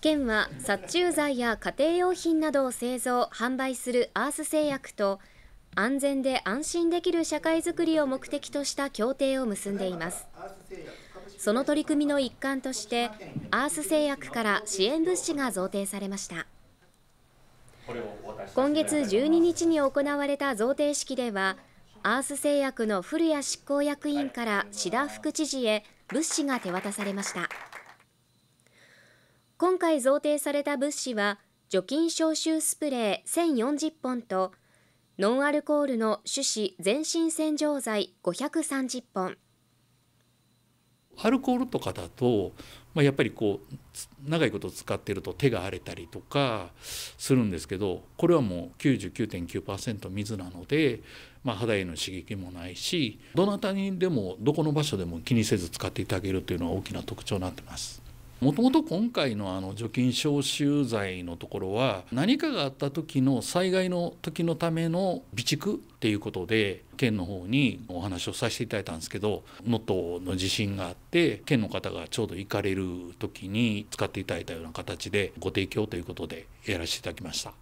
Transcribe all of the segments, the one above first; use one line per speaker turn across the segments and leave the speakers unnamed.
県は殺虫剤や家庭用品などを製造販売するアース製薬と安全で安心できる社会づくりを目的とした協定を結んでいますその取り組みの一環としてアース製薬から支援物資が贈呈されました
今月12
日に行われた贈呈式ではアース製薬の古谷執行役員から志田副知事へ物資が手渡されました。今回贈呈された物資は除菌消臭スプレー1040本とノンアルコールの手指全身洗浄剤530本
アルコールとかだと、まあ、やっぱりこう長いこと使ってると手が荒れたりとかするんですけどこれはもう99.9%水なので、まあ、肌への刺激もないしどなたにでもどこの場所でも気にせず使っていただけるというのは大きな特徴になってます。もともと今回のあの除菌消臭剤のところは何かがあった時の災害の時のための備蓄っていうことで県の方にお話をさせていただいたんですけど能登の地震があって県の方がちょうど行かれる時に使っていただいたような形でご提供ということでやらせていただきました。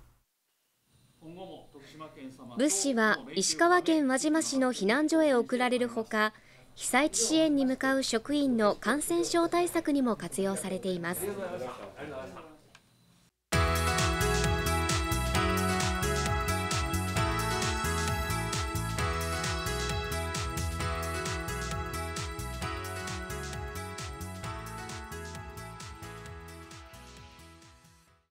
物資は石川県輪島市の避難所へ送られるほか被災地支援に向かう職員の感染症対策にも活用されています。